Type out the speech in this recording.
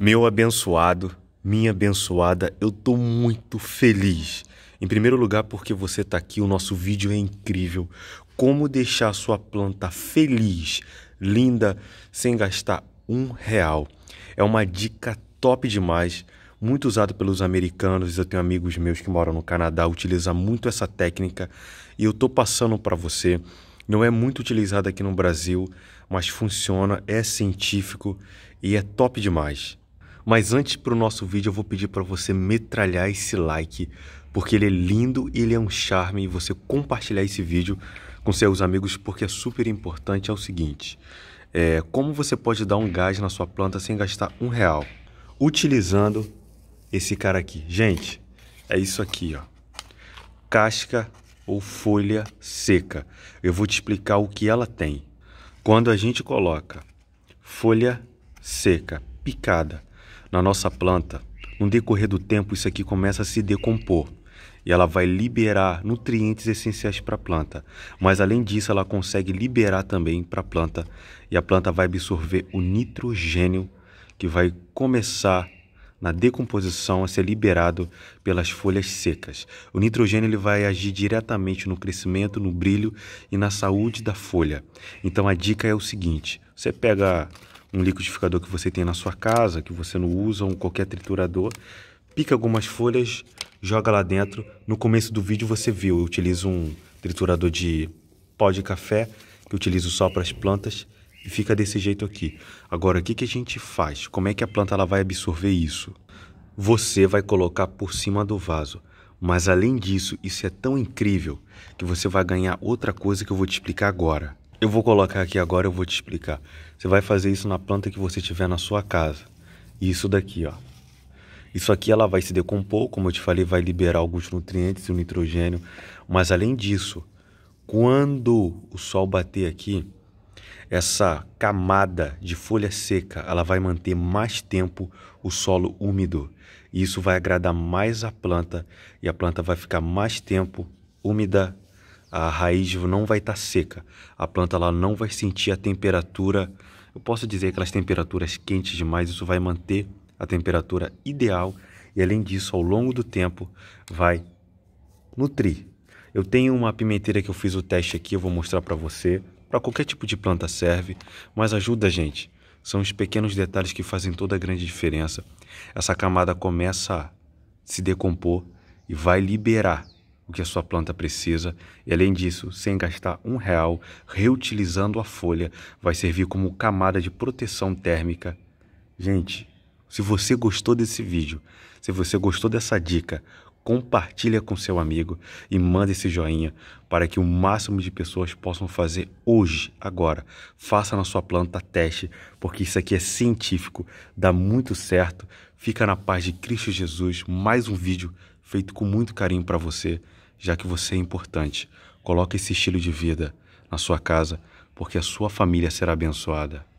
Meu abençoado, minha abençoada, eu tô muito feliz. Em primeiro lugar, porque você tá aqui, o nosso vídeo é incrível. Como deixar sua planta feliz, linda, sem gastar um real. É uma dica top demais, muito usada pelos americanos. Eu tenho amigos meus que moram no Canadá, utilizam muito essa técnica e eu tô passando para você. Não é muito utilizada aqui no Brasil, mas funciona, é científico e é top demais. Mas antes para o nosso vídeo, eu vou pedir para você metralhar esse like, porque ele é lindo, ele é um charme, e você compartilhar esse vídeo com seus amigos, porque é super importante, é o seguinte, é, como você pode dar um gás na sua planta sem gastar um real? Utilizando esse cara aqui. Gente, é isso aqui, ó. Casca ou folha seca. Eu vou te explicar o que ela tem. Quando a gente coloca folha seca picada na nossa planta, no decorrer do tempo isso aqui começa a se decompor e ela vai liberar nutrientes essenciais para a planta. Mas além disso, ela consegue liberar também para a planta e a planta vai absorver o nitrogênio que vai começar na decomposição a ser liberado pelas folhas secas. O nitrogênio ele vai agir diretamente no crescimento, no brilho e na saúde da folha. Então a dica é o seguinte: você pega um liquidificador que você tem na sua casa, que você não usa, um qualquer triturador, pica algumas folhas, joga lá dentro. No começo do vídeo você viu, eu utilizo um triturador de pó de café, que eu utilizo só para as plantas, e fica desse jeito aqui. Agora, o que, que a gente faz? Como é que a planta ela vai absorver isso? Você vai colocar por cima do vaso. Mas além disso, isso é tão incrível que você vai ganhar outra coisa que eu vou te explicar agora. Eu vou colocar aqui agora, eu vou te explicar. Você vai fazer isso na planta que você tiver na sua casa. Isso daqui, ó. Isso aqui ela vai se decompor, como eu te falei, vai liberar alguns nutrientes e o nitrogênio. Mas além disso, quando o sol bater aqui, essa camada de folha seca, ela vai manter mais tempo o solo úmido. E isso vai agradar mais a planta e a planta vai ficar mais tempo úmida a raiz não vai estar tá seca, a planta ela não vai sentir a temperatura, eu posso dizer que as temperaturas quentes demais, isso vai manter a temperatura ideal e além disso, ao longo do tempo, vai nutrir. Eu tenho uma pimenteira que eu fiz o teste aqui, eu vou mostrar para você. Para qualquer tipo de planta serve, mas ajuda gente. São os pequenos detalhes que fazem toda a grande diferença. Essa camada começa a se decompor e vai liberar o que a sua planta precisa e, além disso, sem gastar um real, reutilizando a folha, vai servir como camada de proteção térmica. Gente, se você gostou desse vídeo, se você gostou dessa dica, compartilha com seu amigo e manda esse joinha para que o máximo de pessoas possam fazer hoje, agora. Faça na sua planta teste, porque isso aqui é científico, dá muito certo. Fica na paz de Cristo Jesus, mais um vídeo feito com muito carinho para você, já que você é importante. Coloque esse estilo de vida na sua casa, porque a sua família será abençoada.